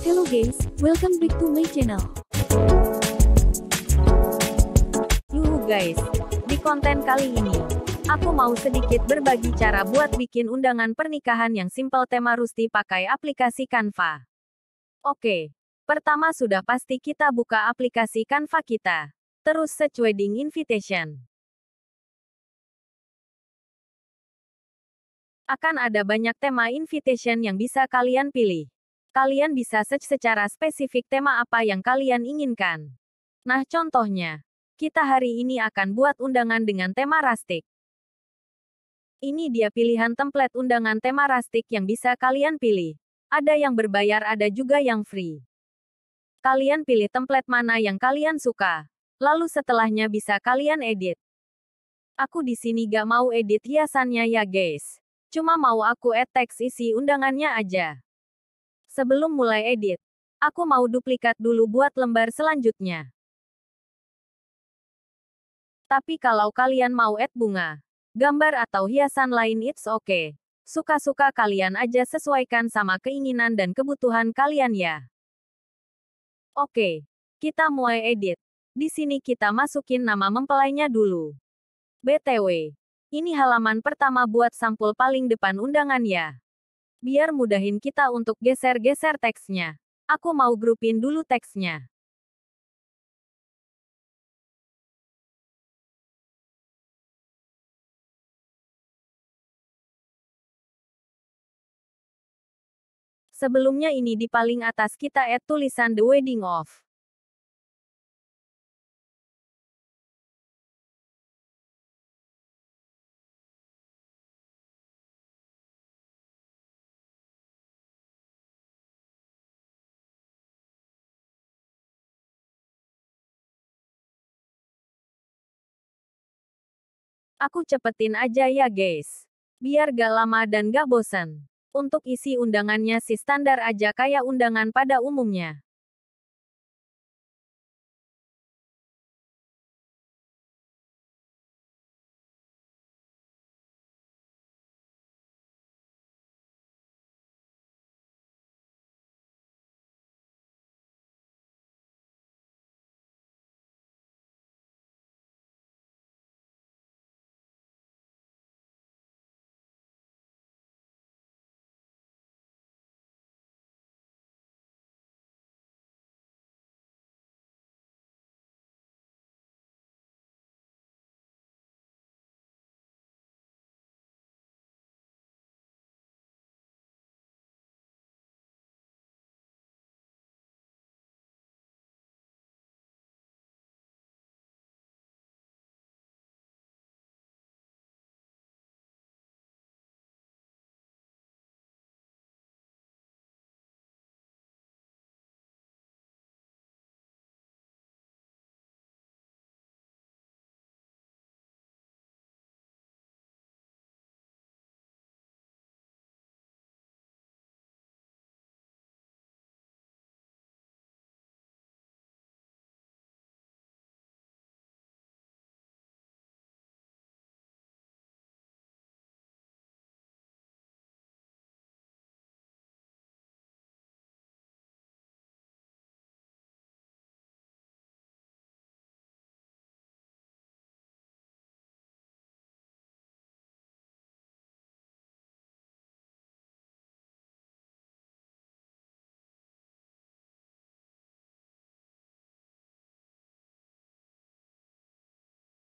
Hello guys, welcome back to my channel. Yuhu guys, di konten kali ini, aku mau sedikit berbagi cara buat bikin undangan pernikahan yang simple tema Rusti pakai aplikasi Canva. Oke, pertama sudah pasti kita buka aplikasi Canva kita. Terus search wedding invitation. Akan ada banyak tema invitation yang bisa kalian pilih. Kalian bisa search secara spesifik tema apa yang kalian inginkan. Nah contohnya, kita hari ini akan buat undangan dengan tema rustic. Ini dia pilihan template undangan tema rustic yang bisa kalian pilih. Ada yang berbayar ada juga yang free kalian pilih template mana yang kalian suka. Lalu setelahnya bisa kalian edit. Aku di sini gak mau edit hiasannya ya guys. Cuma mau aku etek teks isi undangannya aja. Sebelum mulai edit, aku mau duplikat dulu buat lembar selanjutnya. Tapi kalau kalian mau add bunga, gambar atau hiasan lain it's okay. Suka-suka kalian aja sesuaikan sama keinginan dan kebutuhan kalian ya. Oke, kita mulai edit. Di sini kita masukin nama mempelainya dulu. BTW, ini halaman pertama buat sampul paling depan undangan ya. Biar mudahin kita untuk geser-geser teksnya. Aku mau grupin dulu teksnya. Sebelumnya ini di paling atas kita add tulisan The Wedding of. Aku cepetin aja ya guys. Biar gak lama dan gak bosan. Untuk isi undangannya si standar aja kayak undangan pada umumnya.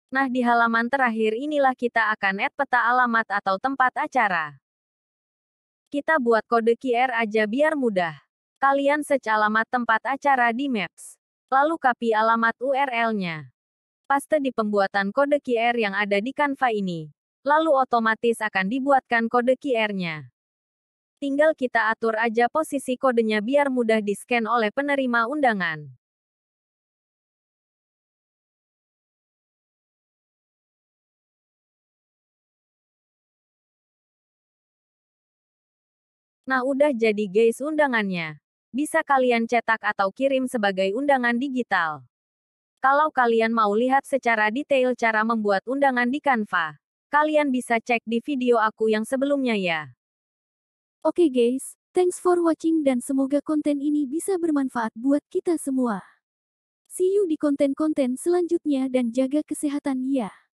Nah di halaman terakhir inilah kita akan add peta alamat atau tempat acara. Kita buat kode QR aja biar mudah. Kalian search alamat tempat acara di Maps. Lalu copy alamat URL-nya. Paste di pembuatan kode QR yang ada di Canva ini. Lalu otomatis akan dibuatkan kode QR-nya. Tinggal kita atur aja posisi kodenya biar mudah di-scan oleh penerima undangan. Nah udah jadi guys undangannya. Bisa kalian cetak atau kirim sebagai undangan digital. Kalau kalian mau lihat secara detail cara membuat undangan di Canva, kalian bisa cek di video aku yang sebelumnya ya. Oke guys, thanks for watching dan semoga konten ini bisa bermanfaat buat kita semua. See you di konten-konten selanjutnya dan jaga kesehatan ya.